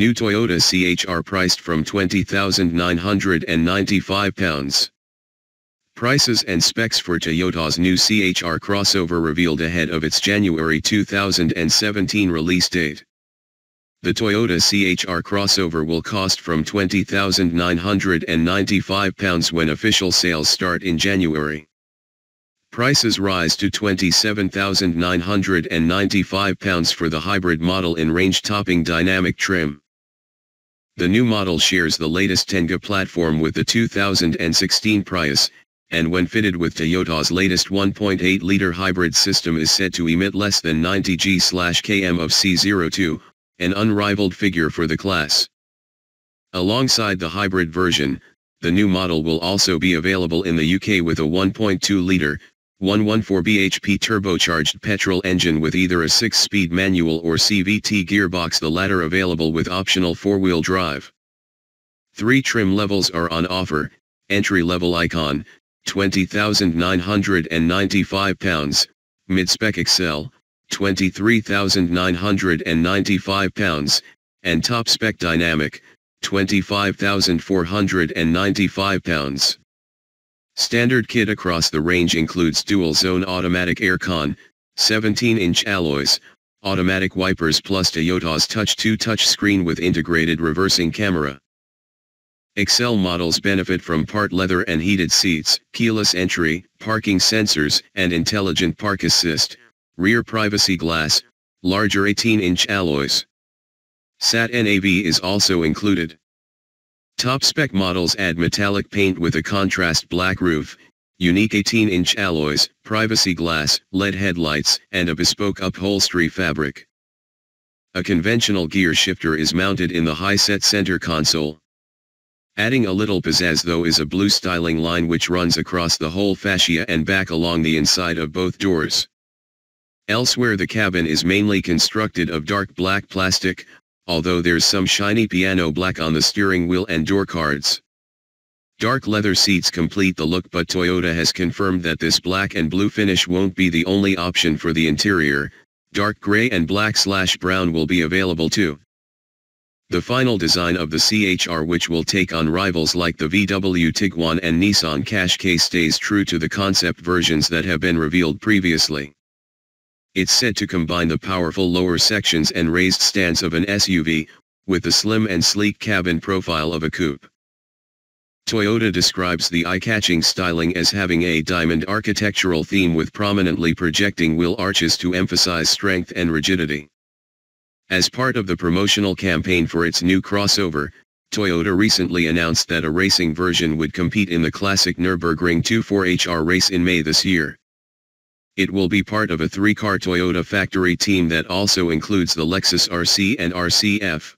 New Toyota CHR priced from £20,995. Prices and specs for Toyota's new CHR crossover revealed ahead of its January 2017 release date. The Toyota CHR crossover will cost from £20,995 when official sales start in January. Prices rise to £27,995 for the hybrid model in range-topping dynamic trim. The new model shares the latest Tenga platform with the 2016 Prius, and when fitted with Toyota's latest 1.8-liter hybrid system is said to emit less than 90 g/km of C02, an unrivaled figure for the class. Alongside the hybrid version, the new model will also be available in the UK with a 1.2-liter 114 bhp turbocharged petrol engine with either a 6-speed manual or CVT gearbox the latter available with optional 4-wheel drive. Three trim levels are on offer, entry-level Icon, £20,995, mid-spec Excel, £23,995, and top-spec Dynamic, £25,495. Standard kit across the range includes dual-zone automatic aircon, 17-inch alloys, automatic wipers plus Toyota's Touch 2 touchscreen with integrated reversing camera. Excel models benefit from part leather and heated seats, keyless entry, parking sensors and intelligent park assist, rear privacy glass, larger 18-inch alloys. SAT NAV is also included. Top spec models add metallic paint with a contrast black roof, unique 18-inch alloys, privacy glass, LED headlights, and a bespoke upholstery fabric. A conventional gear shifter is mounted in the high-set center console. Adding a little pizzazz though is a blue styling line which runs across the whole fascia and back along the inside of both doors. Elsewhere the cabin is mainly constructed of dark black plastic, although there's some shiny piano black on the steering wheel and door cards. Dark leather seats complete the look but Toyota has confirmed that this black and blue finish won't be the only option for the interior, dark gray and black slash brown will be available too. The final design of the CHR which will take on rivals like the VW Tiguan and Nissan Qashqai stays true to the concept versions that have been revealed previously. It's said to combine the powerful lower sections and raised stance of an SUV, with the slim and sleek cabin profile of a coupe. Toyota describes the eye-catching styling as having a diamond architectural theme with prominently projecting wheel arches to emphasize strength and rigidity. As part of the promotional campaign for its new crossover, Toyota recently announced that a racing version would compete in the classic Nürburgring 24HR race in May this year. It will be part of a three-car Toyota factory team that also includes the Lexus RC and RCF.